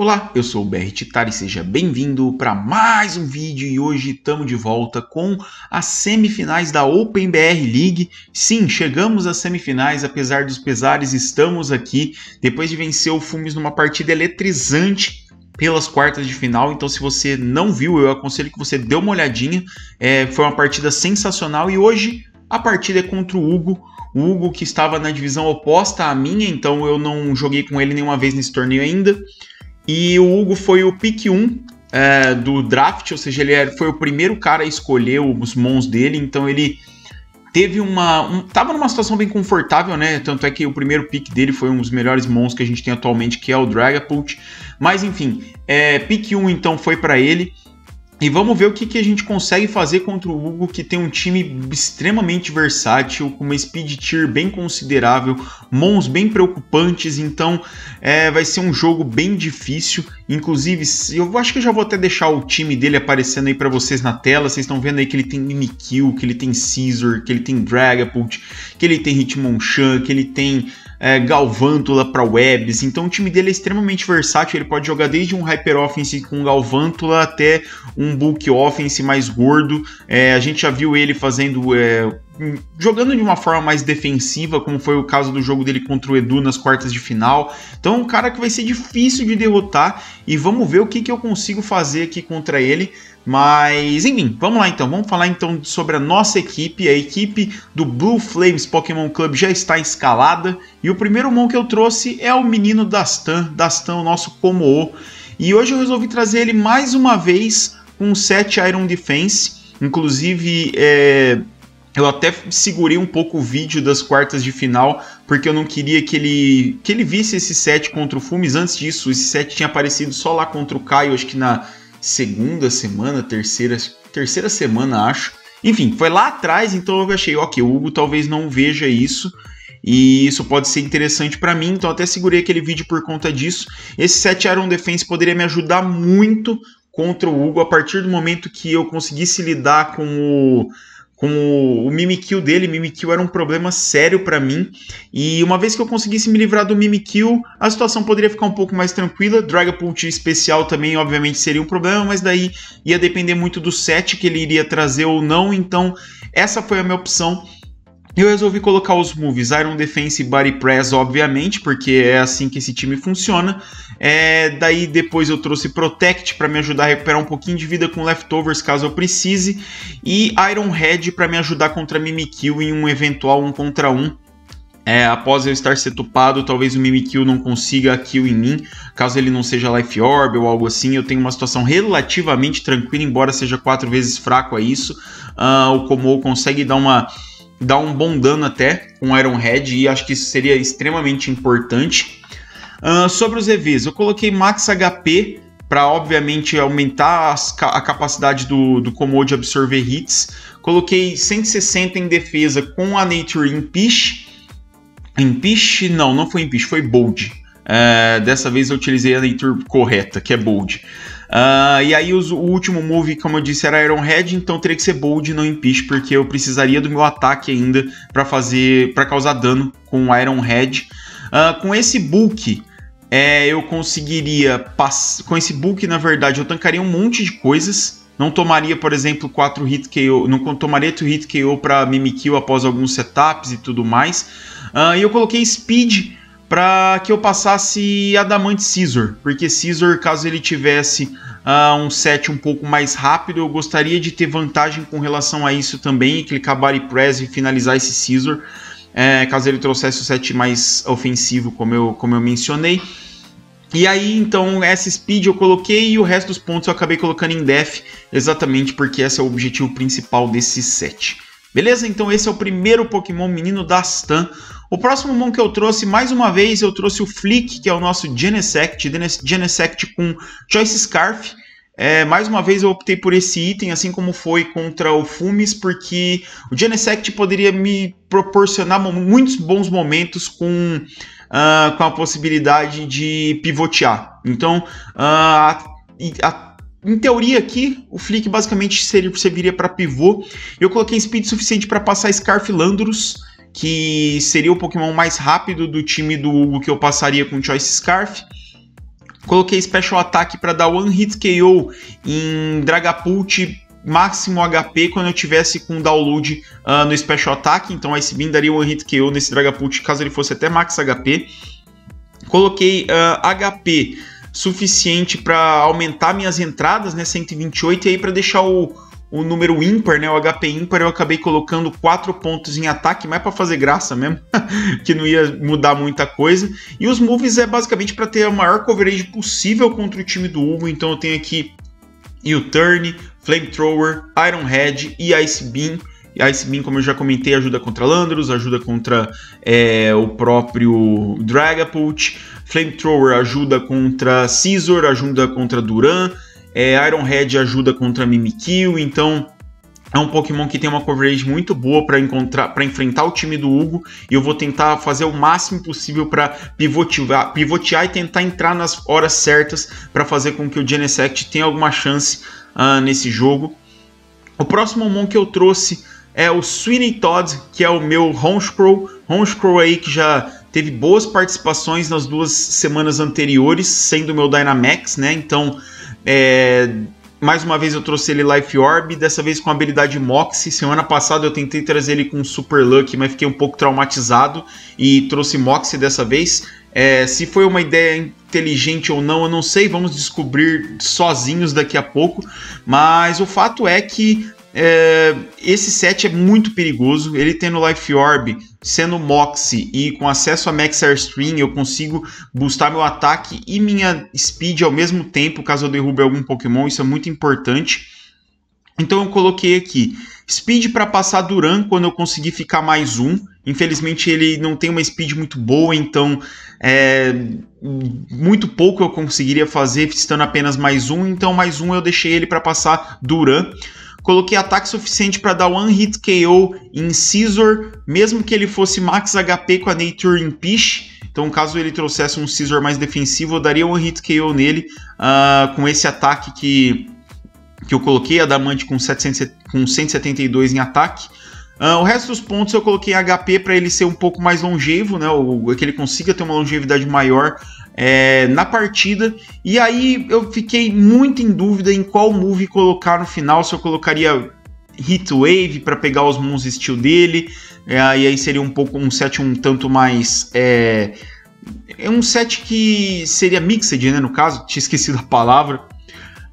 Olá, eu sou o BR Titar seja bem-vindo para mais um vídeo e hoje estamos de volta com as semifinais da Open BR League. Sim, chegamos às semifinais, apesar dos pesares, estamos aqui depois de vencer o Fumes numa partida eletrizante pelas quartas de final. Então, se você não viu, eu aconselho que você dê uma olhadinha. É, foi uma partida sensacional e hoje a partida é contra o Hugo, o Hugo que estava na divisão oposta à minha, então eu não joguei com ele nenhuma vez nesse torneio ainda. E o Hugo foi o pick 1 é, do draft, ou seja, ele é, foi o primeiro cara a escolher os mons dele, então ele teve uma. Um, tava numa situação bem confortável, né? Tanto é que o primeiro pick dele foi um dos melhores mons que a gente tem atualmente, que é o Dragapult. Mas enfim, é, pick 1 então foi para ele. E vamos ver o que, que a gente consegue fazer contra o Hugo, que tem um time extremamente versátil, com uma speed tier bem considerável, mons bem preocupantes, então é, vai ser um jogo bem difícil. Inclusive, eu acho que eu já vou até deixar o time dele aparecendo aí para vocês na tela. Vocês estão vendo aí que ele tem Mimikyu, que ele tem Caesar, que ele tem Dragapult, que ele tem Hitmonchan, que ele tem é, Galvântula para webs. Então o time dele é extremamente versátil. Ele pode jogar desde um hyper offense com Galvântula até um bulk offense mais gordo. É, a gente já viu ele fazendo. É, hum, jogando de uma forma mais defensiva, como foi o caso do jogo dele contra o Edu nas quartas de final. Então, é um cara que vai ser difícil de derrotar e vamos ver o que, que eu consigo fazer aqui contra ele. Mas, enfim, vamos lá então. Vamos falar então sobre a nossa equipe. A equipe do Blue Flames Pokémon Club já está escalada. E o primeiro Mon que eu trouxe é o menino Dastan, Dastan, o nosso Como. E hoje eu resolvi trazer ele mais uma vez com 7 Iron Defense. Inclusive, é, eu até segurei um pouco o vídeo das quartas de final, porque eu não queria que ele, que ele visse esse set contra o Fumes. Antes disso, esse set tinha aparecido só lá contra o Caio, acho que na segunda semana, terceira, terceira semana, acho. Enfim, foi lá atrás, então eu achei, ok, o Hugo talvez não veja isso. E isso pode ser interessante para mim, então até segurei aquele vídeo por conta disso. Esse 7 Iron Defense poderia me ajudar muito contra o Hugo a partir do momento que eu conseguisse lidar com o com o Mimikyu dele. Mimikyu era um problema sério para mim. E uma vez que eu conseguisse me livrar do Mimikyu, a situação poderia ficar um pouco mais tranquila. Dragapult especial também, obviamente, seria um problema, mas daí ia depender muito do set que ele iria trazer ou não. Então, essa foi a minha opção eu resolvi colocar os moves Iron Defense e Body Press, obviamente, porque é assim que esse time funciona. É, daí depois eu trouxe Protect para me ajudar a recuperar um pouquinho de vida com Leftovers caso eu precise. E Iron Head para me ajudar contra Mimikyu em um eventual 1 um contra 1. Um. É, após eu estar setupado, talvez o Mimikyu não consiga a kill em mim, caso ele não seja Life Orb ou algo assim. Eu tenho uma situação relativamente tranquila, embora seja quatro vezes fraco a isso. Uh, o Komou consegue dar uma dá um bom dano até com Iron Head e acho que isso seria extremamente importante. Uh, sobre os EVs, eu coloquei max HP para obviamente aumentar as, a capacidade do, do Komodo de absorver hits. Coloquei 160 em defesa com a Nature Impish. Impish? Não, não foi Impish, foi Bold. Uh, dessa vez eu utilizei a Nature correta, que é Bold. Uh, e aí os, o último move, como eu disse, era Iron Head, então teria que ser Bold e não Impish, porque eu precisaria do meu ataque ainda para fazer, para causar dano com Iron Uh, ah, com esse bulk, é, eu conseguiria com esse bulk, na verdade, eu tancaria um monte de coisas. Não tomaria, por exemplo, 4 hit KO, não tomaria 2 hit KO para Mimikyu após alguns setups e tudo mais. Uh, e eu coloquei Speed para que eu passasse Adamante Caesar, porque Caesar, caso ele tivesse uh, um set um pouco mais rápido, eu gostaria de ter vantagem com relação a isso também, clicar Body Press e finalizar esse Caesar, é, caso ele trouxesse o set mais ofensivo, como eu, como eu mencionei. E aí, então, essa speed eu coloquei e o resto dos pontos eu acabei colocando em def, exatamente porque esse é o objetivo principal desse set. Beleza? Então esse é o primeiro Pokémon menino da Stan, o próximo mon que eu trouxe, mais uma vez, eu trouxe o Flick, que é o nosso Genesect, Genesect com Choice Scarf. É, mais uma vez eu optei por esse item, assim como foi contra o Fumes, porque o Genesect poderia me proporcionar muitos bons momentos com, uh, com a possibilidade de pivotear. Então, uh, ah, a, a, em teoria aqui, o Flick basicamente seria, serviria para pivô. Eu coloquei speed suficiente para passar Scarf Landorus que seria o Pokémon mais rápido do time do Hugo que eu passaria com Choice Scarf. Coloquei Special Attack para dar One Hit KO em Dragapult máximo HP quando eu tivesse com download uh, no Special Attack, então Ice Beam daria One Hit KO nesse Dragapult caso ele fosse até max HP. Coloquei uh, ah, HP suficiente para aumentar minhas entradas, né, 128, e aí para deixar o, o número ímpar, né, o HP ímpar, eu acabei colocando quatro pontos em ataque, mais é para fazer graça mesmo, que não ia mudar muita coisa. E os moves é basicamente para ter a maior coverage possível contra o time do Hugo, então eu tenho aqui U-Turn, Flamethrower, Iron Head e Ice Beam. E Ice Beam, como eu já comentei, ajuda contra Landros, ajuda contra é, o próprio Dragapult, Flamethrower ajuda contra Scizor, ajuda contra Duran, é, Head ajuda contra Mimikyu, então é um Pokémon que tem uma coverage muito boa para encontrar, para enfrentar o time do Hugo, e eu vou tentar fazer o máximo possível para pivotear, pivotear e tentar entrar nas horas certas para fazer com que o Genesect tenha alguma chance uh, nesse jogo. O próximo Mon que eu trouxe é o Sweeney Todd, que é o meu Honchkrow, Honchkrow aí que já teve boas participações nas duas semanas anteriores, sendo o meu Dynamax, né? Então, é, mais uma vez eu trouxe ele Life Orb, dessa vez com a habilidade Moxie. Semana passada eu tentei trazer ele com Super Luck, mas fiquei um pouco traumatizado e trouxe Moxie dessa vez. É, se foi uma ideia inteligente ou não, eu não sei, vamos descobrir sozinhos daqui a pouco. Mas o fato é que é, esse set é muito perigoso. Ele tendo Life Orb, sendo Moxie e com acesso a Max Airstream, eu consigo boostar meu ataque e minha speed ao mesmo tempo, caso eu derrube algum Pokémon. Isso é muito importante. Então eu coloquei aqui speed para passar Duran quando eu conseguir ficar mais um. Infelizmente ele não tem uma speed muito boa, então é, muito pouco eu conseguiria fazer estando apenas mais um. Então mais um eu deixei ele para passar Duran. Coloquei ataque suficiente para dar one hit KO em Scizor, mesmo que ele fosse max HP com a Nature Peach. Então, caso ele trouxesse um Scissor mais defensivo, eu daria one hit KO nele uh, com esse ataque que, que eu coloquei, a Damante com, 700, com 172 em ataque. Uh, o resto dos pontos eu coloquei HP para ele ser um pouco mais longevo, né? Ou, que ele consiga ter uma longevidade maior é, na partida. E aí eu fiquei muito em dúvida em qual move colocar no final, se eu colocaria Heat Wave para pegar os Moons Steel dele, é, e aí seria um pouco um set um tanto mais. É, é um set que seria mixed, né? No caso, tinha esquecido a palavra.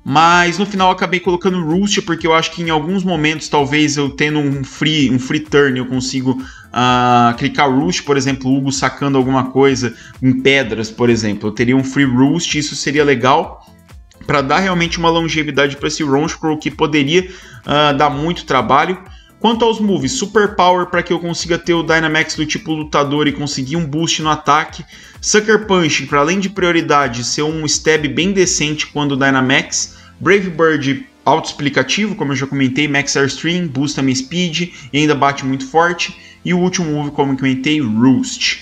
Mas no final acabei colocando Roost, porque eu acho que em alguns momentos, talvez eu tendo um free, um free turn, eu consigo uh, clicar roost, por exemplo, Hugo sacando alguma coisa em pedras, por exemplo. Eu teria um free roost, isso seria legal para dar realmente uma longevidade para esse Ron Scroll que poderia uh, dar muito trabalho. Quanto aos moves, Super Power para que eu consiga ter o Dynamax do tipo lutador e conseguir um boost no ataque. Sucker Punch para além de prioridade ser um stab bem decente quando Dynamax. Brave Bird explicativo como eu já comentei, Max Airstream, boosta minha speed e ainda bate muito forte. E o último move, como eu comentei, Roost.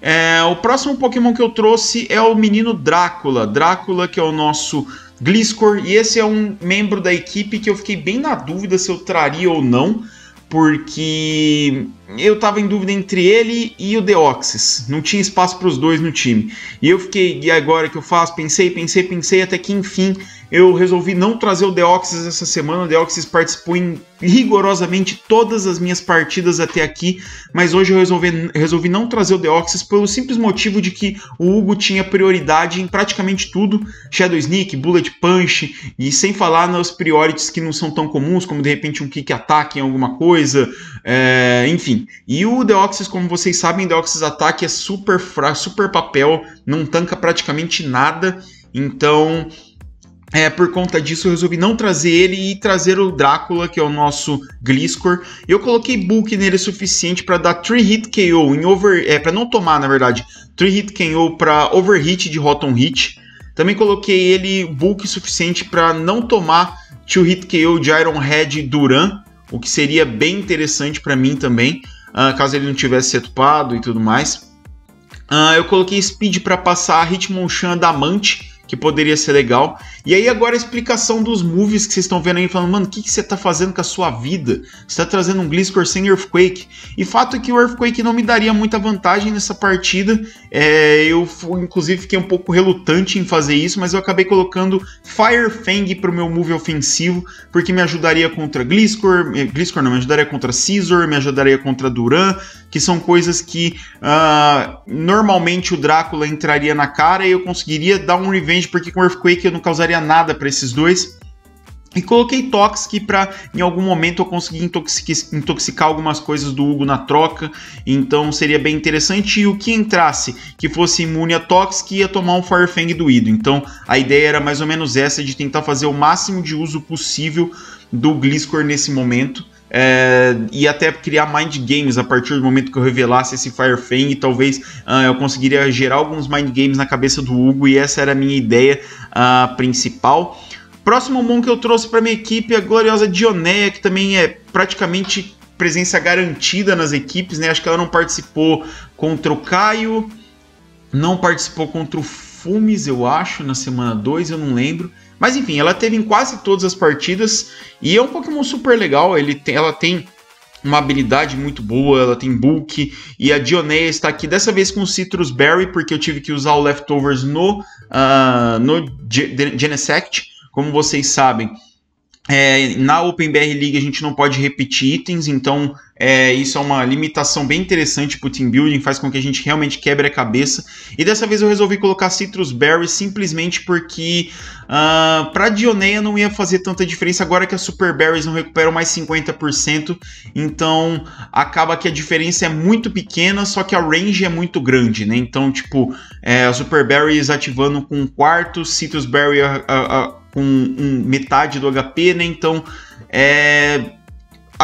É, o próximo Pokémon que eu trouxe é o menino Drácula. Drácula, que é o nosso Gliscor, e esse é um membro da equipe que eu fiquei bem na dúvida se eu traria ou não, porque eu tava em dúvida entre ele e o Deoxys. Não tinha espaço para os dois no time. E eu fiquei, e agora que eu faço? Pensei, pensei, pensei, até que enfim eu resolvi não trazer o Deoxys essa semana. O Deoxys participou em rigorosamente todas as minhas partidas até aqui, mas hoje eu resolvi, resolvi não trazer o Deoxys pelo simples motivo de que o Hugo tinha prioridade em praticamente tudo: Shadow Sneak, Bullet Punch, e sem falar nas priorities que não são tão comuns, como de repente um kick ataque em alguma coisa, é, enfim. E o Deoxys, como vocês sabem, Deoxys ataque é super, super papel, não tanca praticamente nada, então. É, por conta disso, eu resolvi não trazer ele e trazer o Drácula, que é o nosso Gliscor. Eu coloquei Bulk nele o suficiente para dar 3 hit KO em over. É, para não tomar, na verdade, 3 hit KO para overhit de Rotom Hit. Também coloquei ele Bulk suficiente para não tomar 2 hit KO de Iron Head Duran, o que seria bem interessante para mim também, uh, caso ele não tivesse setupado e tudo mais. Uh, eu coloquei Speed para passar Hitmonchan Damante que poderia ser legal. E aí agora a explicação dos movies que vocês estão vendo aí, falando, mano, o que, que você tá fazendo com a sua vida? Você tá trazendo um Gliscor sem Earthquake. E fato é que o Earthquake não me daria muita vantagem nessa partida. É, eu, inclusive, fiquei um pouco relutante em fazer isso, mas eu acabei colocando Fire Fang pro meu move ofensivo, porque me ajudaria contra Gliscor, Gliscor não, me ajudaria contra Scizor, me ajudaria contra Duran, que são coisas que uh, normalmente o Drácula entraria na cara e eu conseguiria dar um revenge entende por que um Earthquake não causaria nada para esses dois. E coloquei Toxic para em algum momento eu conseguir intoxicar algumas coisas do Hugo na troca, então seria bem interessante. E o que entrasse que fosse imune a Toxic ia tomar um Firefang do doído Então a ideia era mais ou menos essa de tentar fazer o máximo de uso possível do Gliscor nesse momento é, e até criar mind games a partir do momento que eu revelasse esse Fire Fang, talvez uh, eu conseguiria gerar alguns mind games na cabeça do Hugo e essa era a minha ideia uh, principal. Próximo Mon que eu trouxe para minha equipe é a gloriosa Dionéia que também é praticamente presença garantida nas equipes, né? Acho que ela não participou contra o Caio, não participou contra o Fumes, eu acho, na semana 2, eu não lembro. Mas enfim, ela teve em quase todas as partidas e é um Pokémon super legal. Ele tem, ela tem uma habilidade muito boa, ela tem bulk. E a Dioneia está aqui dessa vez com o Citrus Berry, porque eu tive que usar o Leftovers no, uh, no Genesect, como vocês sabem. É, na BR League a gente não pode repetir itens, então é, isso é uma limitação bem interessante para o team building, faz com que a gente realmente quebre a cabeça. E dessa vez eu resolvi colocar Citrus Berry simplesmente porque uh, ah, para Dioneia não ia fazer tanta diferença agora que as Super Berries não recuperam mais 50%, então acaba que a diferença é muito pequena, só que a range é muito grande, né? Então, tipo, é, a Super Berries ativando com um quarto, Citrus Berry a, a, a, com um, metade do HP, né? Então, é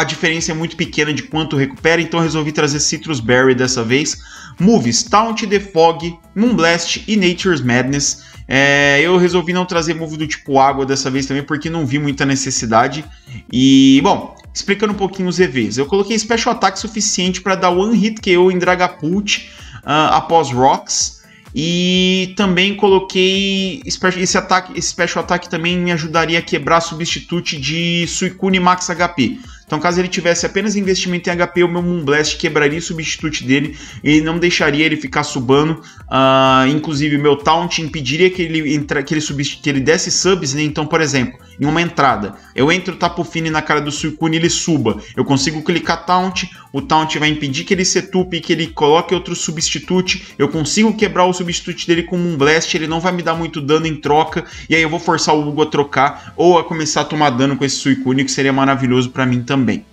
a diferença é muito pequena de quanto recupera, então resolvi trazer Citrus Berry dessa vez. Moves, Taunt, The Fog, Moonblast e Nature's Madness. É, eu resolvi não trazer move do tipo água dessa vez também, porque não vi muita necessidade. E, bom, explicando um pouquinho os EVs. Eu coloquei Special Attack suficiente para dar One Hit KO em Dragapult uh, após Rocks. E também coloquei esse ataque, esse special Attack também me ajudaria a quebrar substitute de Suicune Max HP. Então, caso ele tivesse apenas investimento em HP, o meu Moonblast quebraria o substituto dele e não deixaria ele ficar subando. Uh, inclusive, meu Taunt impediria que ele, entra, que ele, que ele desse subs, né? Então, por exemplo, em uma entrada, eu entro o Tapu Fini na cara do Suicune e ele suba. Eu consigo clicar Taunt, o Taunt vai impedir que ele setupe e que ele coloque outro substituto. Eu consigo quebrar o substituto dele com Moonblast. ele não vai me dar muito dano em troca, e aí eu vou forçar o Hugo a trocar ou a começar a tomar dano com esse Suicune, que seria maravilhoso para mim também também.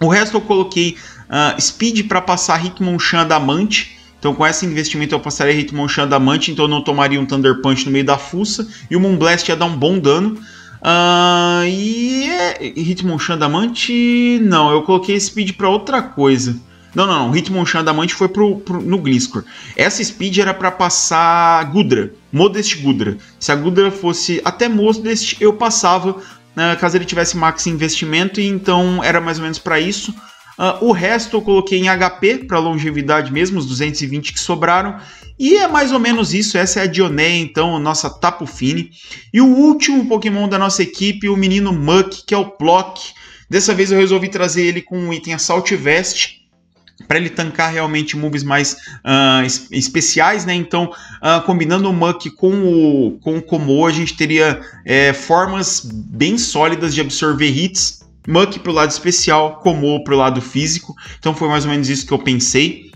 O resto eu coloquei uh, Speed para passar Hitmonchan Damante. Então com esse investimento eu passaria Hitmonchan Damante, então eu não tomaria um Thunder Punch no meio da fuça. E o Moonblast ia dar um bom dano. Uh, e é, Hitmonchan Damante... Não, eu coloquei Speed para outra coisa. Não, não, não. Hitmonchan Damante foi pro, pro, no Gliscor. Essa speed era para passar Gudra, Modest Gudra. Se a Gudra fosse até Modest, eu passava, né, caso ele tivesse max investimento, e então era mais ou menos para isso. Uh, o resto eu coloquei em HP para longevidade mesmo, os 220 que sobraram. E é mais ou menos isso, essa é a Dioneia, então, a nossa Tapu Fini. E o último Pokémon da nossa equipe, o menino Muck, que é o Plock. Dessa vez eu resolvi trazer ele com o item Assault Vest, para ele tancar realmente moves mais uh, especiais, né? Então, uh, combinando o Muck com o, com o Komo, a gente teria é, formas bem sólidas de absorver hits. Muck pro lado especial, Komo pro lado físico. Então foi mais ou menos isso que eu pensei.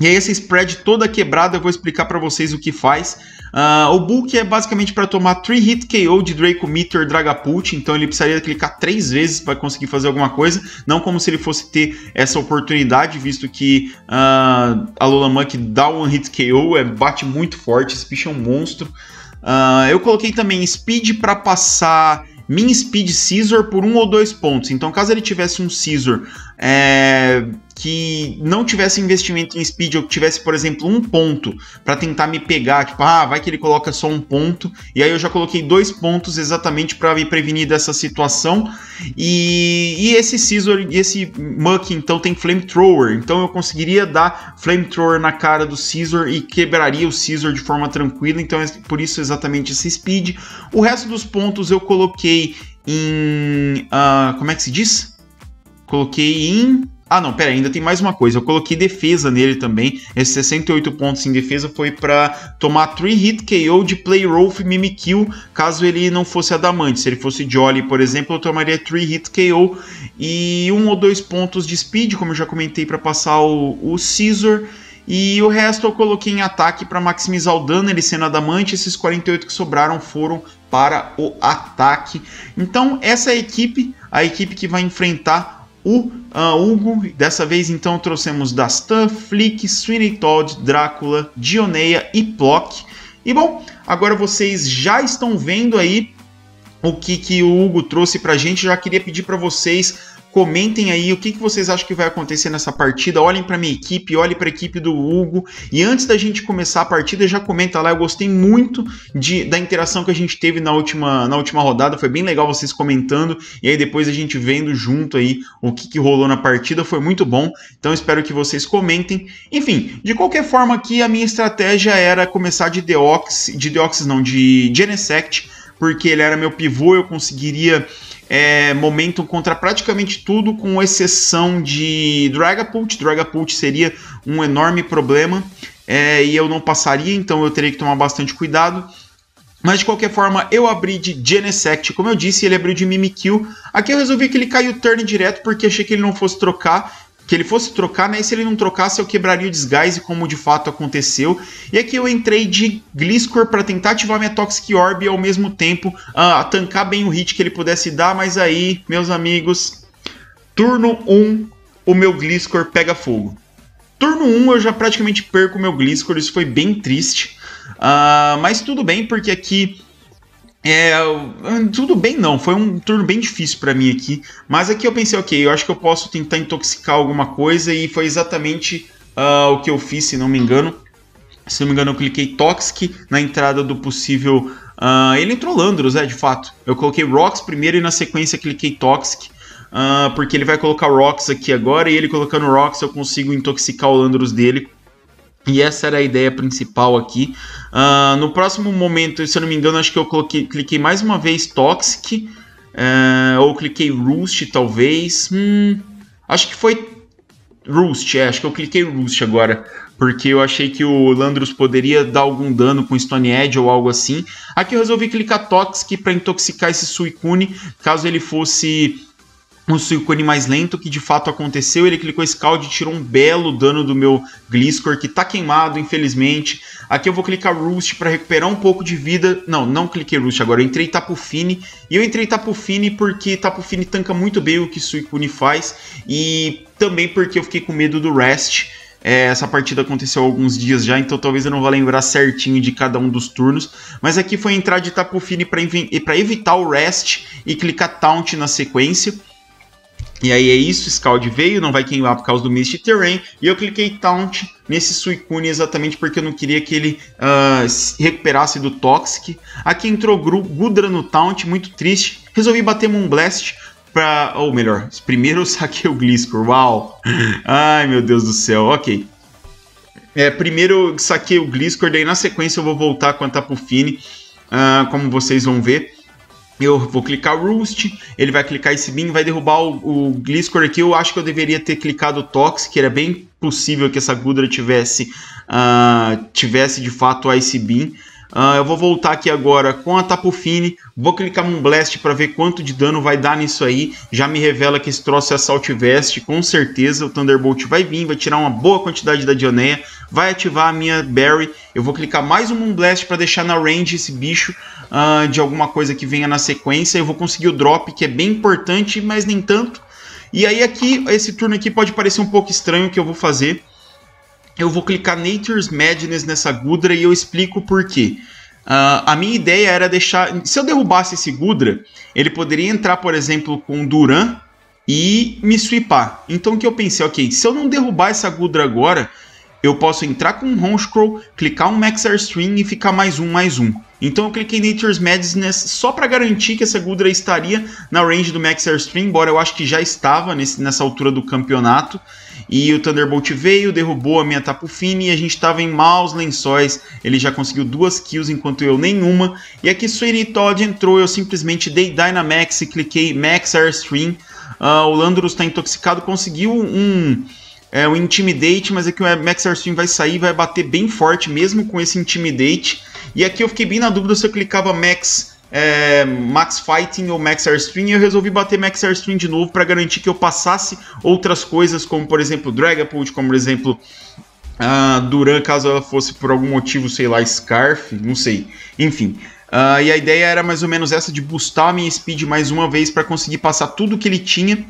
E aí essa spread toda quebrada eu vou explicar para vocês o que faz. Uh, o book é basicamente para tomar 3 hit KO de Draco Meter Dragapult, então ele precisaria clicar 3 vezes para conseguir fazer alguma coisa, não como se ele fosse ter essa oportunidade, visto que uh, a Lolamunk dá um hit KO, é, bate muito forte, esse bicho é um monstro. Uh, eu coloquei também speed para passar min speed scissor por um ou dois pontos. Então, caso ele tivesse um scissor é, que não tivesse investimento em speed ou que tivesse, por exemplo, um ponto para tentar me pegar, tipo, ah, vai que ele coloca só um ponto, e aí eu já coloquei dois pontos exatamente para me prevenir dessa situação. E, e esse scissor, e esse Muck então tem Flamethrower, então eu conseguiria dar Flamethrower na cara do scissor e quebraria o scissor de forma tranquila, então é por isso exatamente esse speed. O resto dos pontos eu coloquei em. Uh, como é que se diz? Coloquei em ah, não, pera, ainda tem mais uma coisa. Eu coloquei defesa nele também. Esses 68 pontos em defesa foi para tomar 3 hit KO de Play Rolf Mimikyu, caso ele não fosse Adamante. Se ele fosse Jolly, por exemplo, eu tomaria 3 hit KO e um ou dois pontos de speed, como eu já comentei, para passar o, o Caesar. E o resto eu coloquei em ataque para maximizar o dano, ele sendo adamante, esses 48 que sobraram foram para o ataque. Então essa é a equipe, a equipe que vai enfrentar o uh, Hugo. Dessa vez, então, trouxemos Dastan, Flick, Sweeney Todd, Drácula, Dioneia e Plock. E bom, agora vocês já estão vendo aí o que, que o Hugo trouxe para a gente. Já queria pedir para vocês Comentem aí o que, que vocês acham que vai acontecer nessa partida. Olhem para minha equipe, olhem para a equipe do Hugo. E antes da gente começar a partida, já comenta lá. Eu gostei muito de, da interação que a gente teve na última, na última rodada. Foi bem legal vocês comentando. E aí depois a gente vendo junto aí o que, que rolou na partida. Foi muito bom. Então espero que vocês comentem. Enfim, de qualquer forma aqui a minha estratégia era começar de deox de Deoxys não, de Genesect porque ele era meu pivô, eu conseguiria é, momentum contra praticamente tudo, com exceção de Dragapult. Dragapult seria um enorme problema é, e eu não passaria, então eu teria que tomar bastante cuidado. Mas de qualquer forma, eu abri de Genesect, como eu disse, ele abriu de Mimikyu. Aqui eu resolvi que ele caiu turn direto porque achei que ele não fosse trocar que ele fosse trocar, né? E se ele não trocasse eu quebraria o disguise, como de fato aconteceu. E aqui eu entrei de Gliscor para tentar ativar minha Toxic Orb e ao mesmo tempo uh, tancar bem o hit que ele pudesse dar, mas aí, meus amigos, turno 1, um, o meu Gliscor pega fogo. Turno 1 um, eu já praticamente perco o meu Gliscor, isso foi bem triste. Uh, mas tudo bem, porque aqui é, ah, tudo bem não, foi um turno bem difícil para mim aqui, mas aqui eu pensei, ok, eu acho que eu posso tentar intoxicar alguma coisa e foi exatamente uh, o que eu fiz, se não me engano. Se não me engano eu cliquei Toxic na entrada do possível... Uh, ele entrou Landros, é, de fato. Eu coloquei Rocks primeiro e na sequência cliquei Toxic, uh, porque ele vai colocar Rocks aqui agora e ele colocando Rocks eu consigo intoxicar o Landros dele e essa era a ideia principal aqui. Uh, no próximo momento, se eu não me engano, acho que eu coloquei, cliquei mais uma vez Toxic. Uh, ou cliquei Roost, talvez. Hum, acho que foi Roost, é, acho que eu cliquei Roost agora. Porque eu achei que o Landros poderia dar algum dano com Stone Edge ou algo assim. Aqui eu resolvi clicar Toxic para intoxicar esse Suicune, caso ele fosse um Suicune mais lento, que de fato aconteceu. Ele clicou Scald e tirou um belo dano do meu Gliscor, que tá queimado, infelizmente. Aqui eu vou clicar Roost para recuperar um pouco de vida. Não, não cliquei Roost agora, eu entrei Tapu Fini. E eu entrei Tapu Fini porque Tapu Fini tanca muito bem o que Suicune faz. E também porque eu fiquei com medo do Rest. É, essa partida aconteceu há alguns dias já, então talvez eu não vá lembrar certinho de cada um dos turnos. Mas aqui foi entrar de Tapu Fini para evitar o Rest e clicar Taunt na sequência. E aí é isso, Scald veio, não vai queimar por causa do Mist Terrain. E eu cliquei Taunt nesse Suicune exatamente porque eu não queria que ele uh, se recuperasse do Toxic. Aqui entrou Gudra no Taunt, muito triste. Resolvi bater Moonblast pra... Ou melhor, primeiro eu saquei o Gliscor, uau! Ai meu Deus do céu, ok. É, primeiro eu saquei o Gliscor, daí na sequência eu vou voltar com a Tapufine, uh, como vocês vão ver. Eu vou clicar Roost, ele vai clicar esse bin, vai derrubar o, o Gliscor aqui. Eu acho que eu deveria ter clicado o Tox, que era bem possível que essa Gudra tivesse, uh, tivesse de fato Ice Beam. Uh, eu vou voltar aqui agora com a Tapu vou clicar num Blast para ver quanto de dano vai dar nisso aí. Já me revela que esse troço é Assault Vest, com certeza o Thunderbolt vai vir, vai tirar uma boa quantidade da Dioneia, vai ativar a minha Berry. Eu vou clicar mais um Moonblast para deixar na range esse bicho uh, de alguma coisa que venha na sequência. Eu vou conseguir o drop, que é bem importante, mas nem tanto. E aí aqui, esse turno aqui pode parecer um pouco estranho que eu vou fazer, eu vou clicar Nature's Madness nessa Gudra e eu explico por quê. Uh, a minha ideia era deixar. Se eu derrubasse esse Gudra, ele poderia entrar, por exemplo, com Duran e me sweepar. Então o que eu pensei, ok, se eu não derrubar essa Gudra agora, eu posso entrar com um Honchcrow, clicar um Max Airstream e ficar mais um, mais um. Então eu cliquei Nature's Madness só para garantir que essa Gudra estaria na range do Max Airstream, embora eu acho que já estava nesse, nessa altura do campeonato. E o Thunderbolt veio, derrubou a minha Tapu Fini e a gente tava em maus lençóis. Ele já conseguiu duas kills enquanto eu nenhuma. E aqui Sweeney Todd entrou, eu simplesmente dei Dynamax e cliquei Max Airstream. Uh, o Landorus está intoxicado, conseguiu um, é, um Intimidate, mas aqui o Max Airstream vai sair, vai bater bem forte mesmo com esse Intimidate. E aqui eu fiquei bem na dúvida se eu clicava Max é, Max Fighting ou Max Airstream, e eu resolvi bater Max Airstream de novo para garantir que eu passasse outras coisas, como por exemplo Dragapult, como por exemplo uh, Duran, caso ela fosse por algum motivo, sei lá, Scarf, não sei. Enfim. Uh, e a ideia era mais ou menos essa de boostar a minha speed mais uma vez para conseguir passar tudo que ele tinha.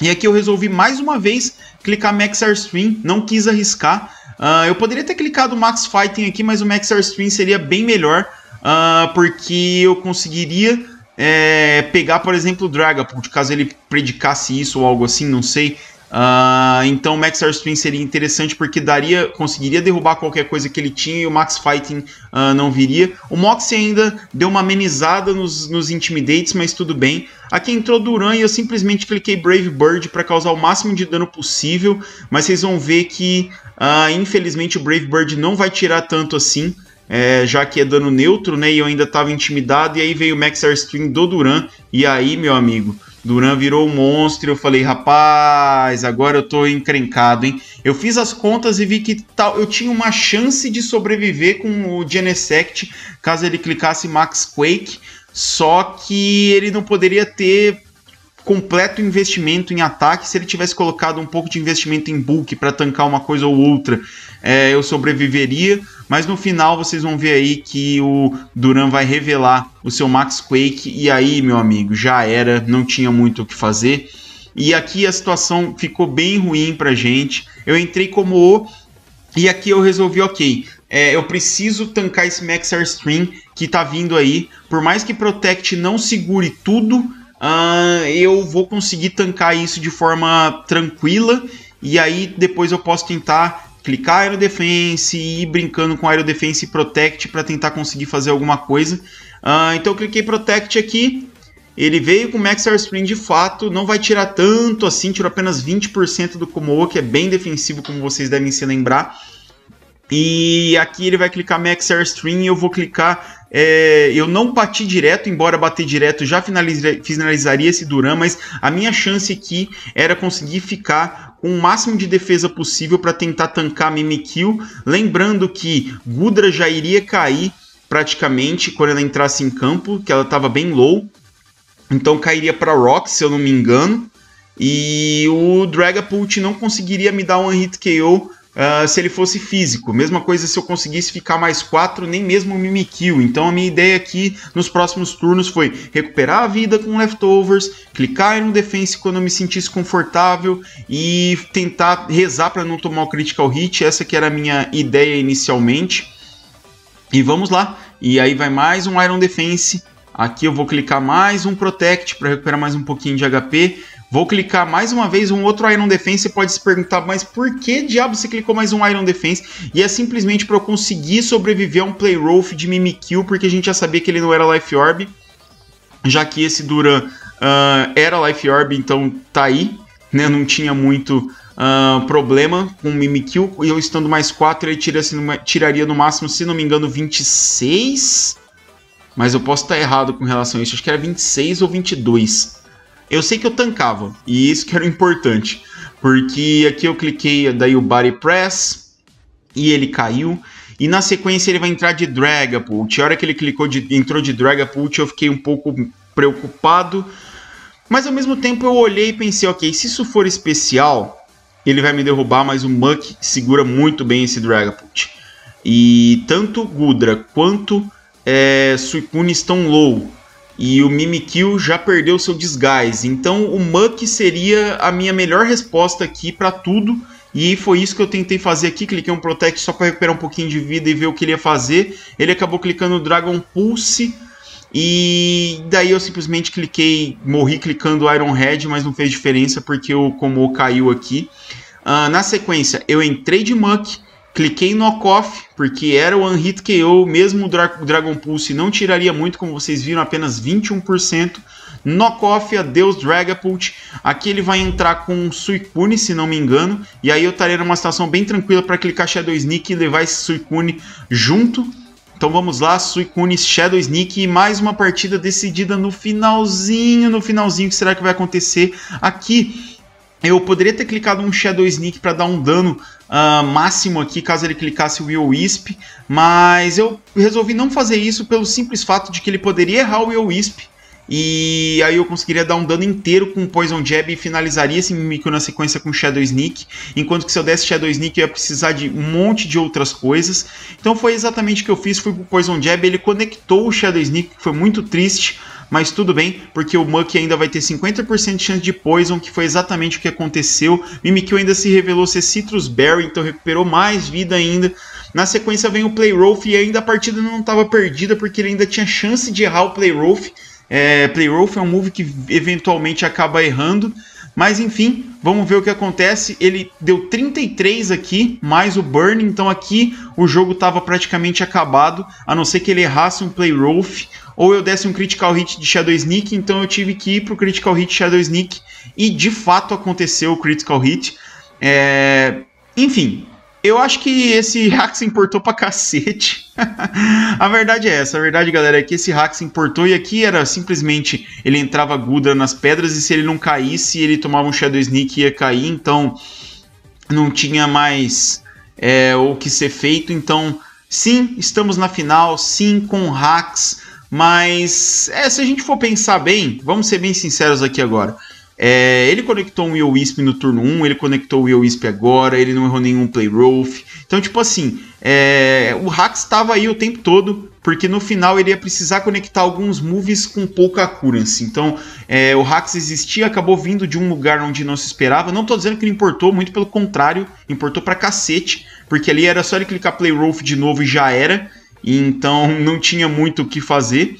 E aqui eu resolvi mais uma vez clicar Max Airstream, não quis arriscar. Uh, eu poderia ter clicado Max Fighting aqui, mas o Max Airstream seria bem melhor uh, porque eu conseguiria é, pegar, por exemplo, o Dragapult, caso ele predicasse isso ou algo assim, não sei. Uh, então o Max Airspin seria interessante porque daria, conseguiria derrubar qualquer coisa que ele tinha e o Max Fighting uh, não viria. O Moxie ainda deu uma amenizada nos, nos Intimidates, mas tudo bem. Aqui entrou Duran e eu simplesmente cliquei Brave Bird para causar o máximo de dano possível, mas vocês vão ver que uh, infelizmente o Brave Bird não vai tirar tanto assim é, já que é dano neutro, né? E eu ainda estava intimidado. E aí veio o Max Airstream do Duran. E aí, meu amigo, Duran virou um monstro. Eu falei, rapaz, agora eu tô encrencado, hein? Eu fiz as contas e vi que tal, eu tinha uma chance de sobreviver com o Genesect caso ele clicasse Max Quake. Só que ele não poderia ter completo investimento em ataque se ele tivesse colocado um pouco de investimento em bulk para tancar uma coisa ou outra. É, eu sobreviveria, mas no final vocês vão ver aí que o Duran vai revelar o seu Max Quake e aí, meu amigo, já era, não tinha muito o que fazer. E aqui a situação ficou bem ruim pra gente. Eu entrei como o e aqui eu resolvi, ok, é, eu preciso tancar esse Max Airstream que tá vindo aí. Por mais que Protect não segure tudo, uh, eu vou conseguir tancar isso de forma tranquila e aí depois eu posso tentar clicar Aero Defense e ir brincando com Aero Defense e Protect para tentar conseguir fazer alguma coisa. Uh, então eu cliquei Protect aqui, ele veio com Max air spring de fato, não vai tirar tanto assim, tirou apenas 20% do Komodo, que é bem defensivo, como vocês devem se lembrar. E aqui ele vai clicar Max Airstream e eu vou clicar é, eu não bati direto, embora bater direto já finalizaria, esse Duran, mas a minha chance aqui era conseguir ficar com o máximo de defesa possível para tentar tancar Mimikyu. Lembrando que Gudra já iria cair praticamente quando ela entrasse em campo, que ela estava bem low. Então cairia para Rock, se eu não me engano. E o Dragapult não conseguiria me dar um hit KO uh, se ele fosse físico. Mesma coisa se eu conseguisse ficar mais 4, nem mesmo o Mimikyu. Então a minha ideia aqui nos próximos turnos foi recuperar a vida com leftovers, clicar em um defense quando eu me sentisse confortável e tentar rezar para não tomar o critical hit. Essa que era a minha ideia inicialmente. E vamos lá. E aí vai mais um Iron Defense. Aqui eu vou clicar mais um Protect para recuperar mais um pouquinho de HP. Vou clicar mais uma vez um outro Iron Defense. Você pode se perguntar, mas por que diabo você clicou mais um Iron Defense? E é simplesmente para eu conseguir sobreviver a um Play Rolf de Mimikyu, porque a gente já sabia que ele não era Life Orb, já que esse Duran uh, era Life Orb, então tá aí, né? Não tinha muito uh, problema com o Mimikyu. E eu estando mais 4, ele tira, numa, tiraria no máximo, se não me engano, 26. Mas eu posso estar tá errado com relação a isso. Acho que era 26 ou 22. Eu sei que eu tancava, e isso que era importante, porque aqui eu cliquei daí o Body Press, e ele caiu, e na sequência ele vai entrar de dragapult. A hora que ele clicou de, entrou de dragapult eu fiquei um pouco preocupado, mas ao mesmo tempo eu olhei e pensei, ok, se isso for especial, ele vai me derrubar, mas o Muck segura muito bem esse Dragapult. E tanto Gudra quanto é, Suicune estão low e o Mimikyu já perdeu seu disguise. Então o Muck seria a minha melhor resposta aqui para tudo. E foi isso que eu tentei fazer aqui, cliquei um Protect só para recuperar um pouquinho de vida e ver o que ele ia fazer. Ele acabou clicando Dragon Pulse e daí eu simplesmente cliquei, morri clicando Iron Head, mas não fez diferença porque o Komo caiu aqui. Uh, na sequência, eu entrei de Muck, Cliquei knock-off, porque era o unhit KO, mesmo o Dra Dragon Pulse não tiraria muito, como vocês viram, apenas 21%. Knock-off, adeus Dragapult. Aqui ele vai entrar com Suicune, se não me engano. E aí eu estaria numa situação bem tranquila para clicar Shadow Sneak e levar esse Suicune junto. Então vamos lá, Suicune, Shadow Sneak e mais uma partida decidida no finalzinho, no finalzinho, o que será que vai acontecer aqui? Eu poderia ter clicado um Shadow Sneak para dar um dano uh, máximo aqui caso ele clicasse o Will Wisp, mas eu resolvi não fazer isso pelo simples fato de que ele poderia errar o Will Wisp e aí eu conseguiria dar um dano inteiro com Poison Jab e finalizaria esse Mimikyu na sequência com Shadow Sneak. Enquanto que se eu desse Shadow Sneak eu ia precisar de um monte de outras coisas. Então foi exatamente o que eu fiz, fui pro Poison Jab, ele conectou o Shadow Sneak, que foi muito triste mas tudo bem, porque o Muck ainda vai ter 50% de chance de Poison, que foi exatamente o que aconteceu. Mimikyu ainda se revelou ser Citrus Berry, então recuperou mais vida ainda. Na sequência vem o Play e ainda a partida não estava perdida, porque ele ainda tinha chance de errar o Play Rolf. É, Play é um move que eventualmente acaba errando. Mas enfim, vamos ver o que acontece. Ele deu 33 aqui, mais o burn, então aqui o jogo estava praticamente acabado, a não ser que ele errasse um play ou eu desse um critical hit de Shadow Sneak, então eu tive que ir pro critical hit Shadow Sneak e de fato aconteceu o critical hit. É... Enfim, eu acho que esse hack se importou pra cacete. a verdade é essa, a verdade, galera, é que esse hack se importou e aqui era simplesmente ele entrava Gudra nas pedras e se ele não caísse, ele tomava um Shadow Sneak e ia cair, então não tinha mais é, o que ser feito. Então, sim, estamos na final, sim, com hacks mas é, se a gente for pensar bem, vamos ser bem sinceros aqui agora. É, ele conectou um Will Wisp no turno 1, ele conectou o Will Wisp agora, ele não errou nenhum play roth. Então, tipo assim, é, o Hax estava aí o tempo todo, porque no final ele ia precisar conectar alguns moves com pouca accuracy. Então, é, o Hax existia, acabou vindo de um lugar onde não se esperava. Não estou dizendo que ele importou, muito pelo contrário, importou pra cacete, porque ali era só ele clicar play roth de novo e já era então não tinha muito o que fazer.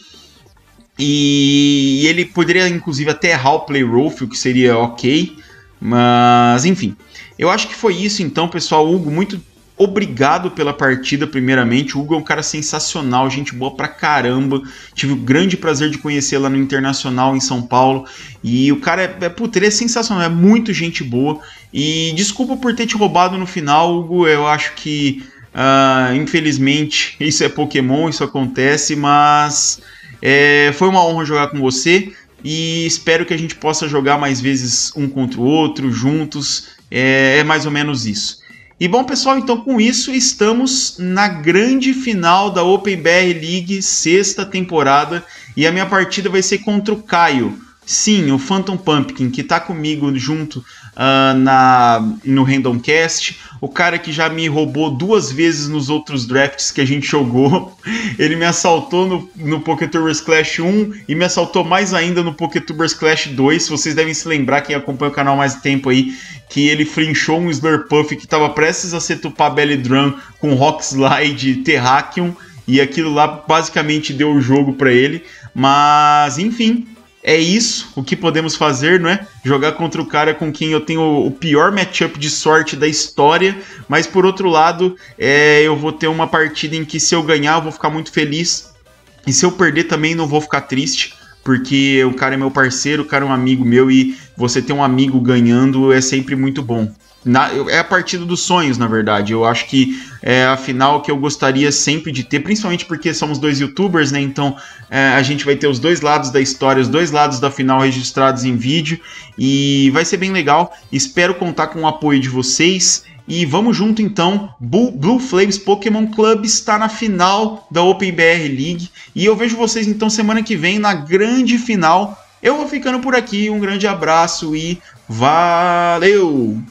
E ele poderia, inclusive, até errar o play Rolf, o que seria ok. Mas, enfim. Eu acho que foi isso, então, pessoal. Hugo, muito obrigado pela partida, primeiramente. O Hugo é um cara sensacional, gente boa pra caramba. Tive o grande prazer de conhecê-lo lá no Internacional, em São Paulo. E o cara é, é, puta, ele é sensacional, é muito gente boa. E desculpa por ter te roubado no final, Hugo. Eu acho que ah, infelizmente, isso é Pokémon, isso acontece, mas é, foi uma honra jogar com você e espero que a gente possa jogar mais vezes um contra o outro, juntos. É, é mais ou menos isso. E bom, pessoal, então com isso estamos na grande final da Open BR League, sexta temporada, e a minha partida vai ser contra o Caio. Sim, o Phantom Pumpkin, que tá comigo junto uh, na, no Random Cast, o cara que já me roubou duas vezes nos outros drafts que a gente jogou. Ele me assaltou no, no Poketubers Clash 1 e me assaltou mais ainda no Poketubers Clash 2. Vocês devem se lembrar, quem acompanha o canal mais tempo aí, que ele frinchou um Slurpuff que tava prestes a ser tupar Belly Drum com Rock Slide Terrakion. E aquilo lá basicamente deu o jogo para ele. Mas, enfim, é isso o que podemos fazer, não é? Jogar contra o cara com quem eu tenho o pior matchup de sorte da história, mas por outro lado, é, eu vou ter uma partida em que se eu ganhar, eu vou ficar muito feliz, e se eu perder também, não vou ficar triste, porque o cara é meu parceiro, o cara é um amigo meu, e você ter um amigo ganhando é sempre muito bom. Na, é a partida dos sonhos, na verdade. Eu acho que é a final que eu gostaria sempre de ter, principalmente porque somos dois youtubers, né? Então é, a gente vai ter os dois lados da história, os dois lados da final registrados em vídeo. E vai ser bem legal. Espero contar com o apoio de vocês. E vamos junto então. Blue, Flames Pokémon Club está na final da Open BR League. E eu vejo vocês então semana que vem na grande final. Eu vou ficando por aqui. Um grande abraço e valeu!